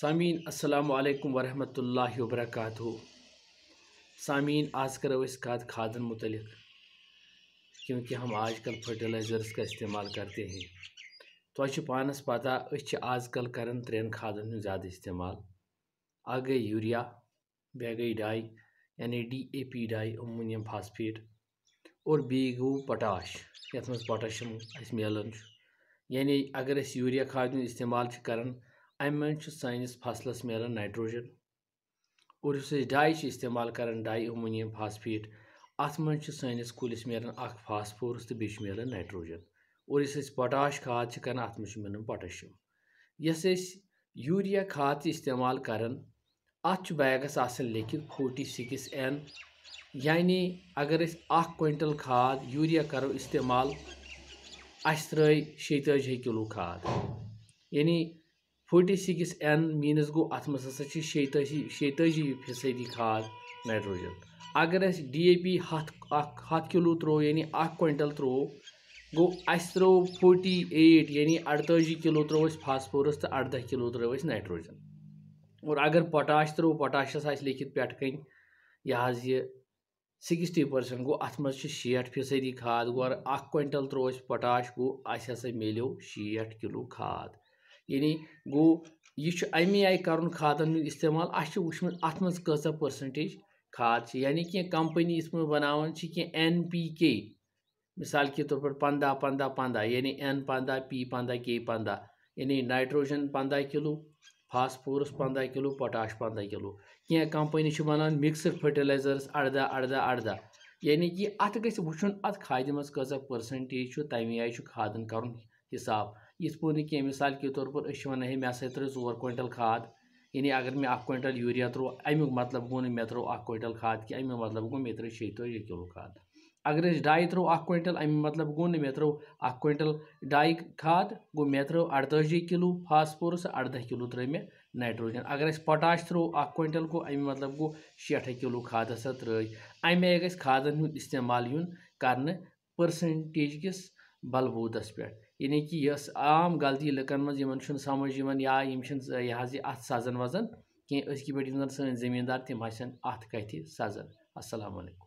सामीन असलकम वरहमल वबरक सामीन आज करो कत खादन मुतल क्योंकि हम आजकल फर्टिलाइज़र्स का इस्तेमाल करते हैं तो पानस पता कल कर त्रेन खादन हूँ ज़्यादा इस्तेमाल आ गई यूरिया बे गई डाई यानी D A P diammonium phosphate और बी गो पटाश ये तो पोटाशियम मिलान यानी अगर यूरिया खाद इस्तेमाल कर अमे सानस फसलस मिलान नाइट्रोजन और इस डाई से इस्तेमाल कर डाई अमोनियम फासफेट अत मानस कुलिस मिलान अास्फोरस तो बेच मिलान नाइट्रोजन और इस पोटाश खाद कर मिलान पोटाशियम इस यूरिया खाद इस्तेमाल कर बैगस आसान लेखित फोटी सिक्स एन यानि अगर अंटल खाद यूरिया करो इस्तेमाल अस त्रे शेत हे खाद यानी فوٹی سِکِس اٮ۪ن میٖنٕز گوٚو اَتھ منٛز ہَسا چھِ شیٚیہِ تٲجی شیٚیہِ تٲجی فیٖصدی کھاد نایٹرٛوجَن اگر اَسہِ ڈی اے پی ہَتھ اَکھ ہَتھ کِلوٗ ترٛوو یعنی اَکھ کویِنٹَل ترٛوو گوٚو اَسہِ ترٛوو فوٹی ایٹ یعنی اَرتٲجی کِلوٗ ترٛوو اَسہِ فاسفورَس تہٕ اَرداہ کِلوٗ ترٛٲو اَسہِ نایٹرٛوجَن اور اگر پۄٹاش ترٛوو پۄٹاشَس آسہِ لیٖکھِتھ پٮ۪ٹھٕ کَنۍ یہِ حظ یہِ سِکِسٹی پٔرسَنٛٹ گوٚو اَتھ منٛز چھِ شیٹھ فیٖصدی کھاد گوٚو اگر اَکھ کویِنٹَل ترٛوو اَسہِ پۄٹاش گوٚو اَسہِ ہَسا میلیو شیٹھ کِلوٗ کھاد یعنی گوٚو یہِ چھُ اَمی آیہِ کَرُن کھادَن ہُنٛد استعمال اَسہِ چھِ وٕچھمُت اَتھ منٛز کۭژاہ پٔرسَنٹیج کھاد چھِ یعنی کینٛہہ کَمپٔنی یِتھ پٲٹھۍ بَناوان چھِ کینٛہہ اٮ۪ن پی کے مِثال کے طور پر پنٛداہ پنٛداہ پنٛداہ یعنی اٮ۪ن پنٛداہ پی پنٛداہ کے پنٛداہ یعنی نایٹروجن پنٛداہ کِلوٗ فاسفورس پنٛداہ کِلوٗ پۄٹاش پنٛداہ کِلوٗ کینٛہہ کَمپٔنی چھِ بَنان مِکسٕڈ فٔٹِلایزٲرٕس اَرداہ اَرداہ اَرداہ یعنی کہِ اَتھ گژھِ وٕچھُن اَتھ کھادِ منٛز کۭژاہ پٔرسَنٹیج چھُ تَمہِ آیہِ چھُ کھادَن کَرُن حِساب यथ पे कह मिसाल के तौर पर वन है मे हसा त्रो ओर क्विंटल खाद यानी अगर मे क्विंटल यूरिया त्रो अमुक मतलब गो मे त्रो क्विंटल खाद कि अमुक मतलब गो मे त्रो शेतोजह किलो खाद अगर डाई त्रो क्विंटल अमि मतलब गो मे त्रो क्विंटल डाई खाद गो मे त्रो अड़ताजह किलो फास्फोरस अड़ह किलो त्रे मे नाइट्रोजन अगर पोटाश त्रो क्विंटल गो अमि मतलब गो शेठ किलो खाद हसा त्रे अमे गि खादन इस्तेमाल यून कर पर्सेंटेज किस بلبوٗدَس پٮ۪ٹھ یعنی کہِ یۄس عام غلطی لُکَن منٛز یِمَن چھُنہٕ سَمٕجھ یِوان یا یِم چھِنہٕ یہِ حظ یہِ اَتھ سَزَن وَزَن کینٛہہ أزکہِ پٲٹھۍ یِم زَن سٲنۍ زٔمیٖندار تِم آسن اَتھ کَتھِ سَزَن اَسَلام علیکُم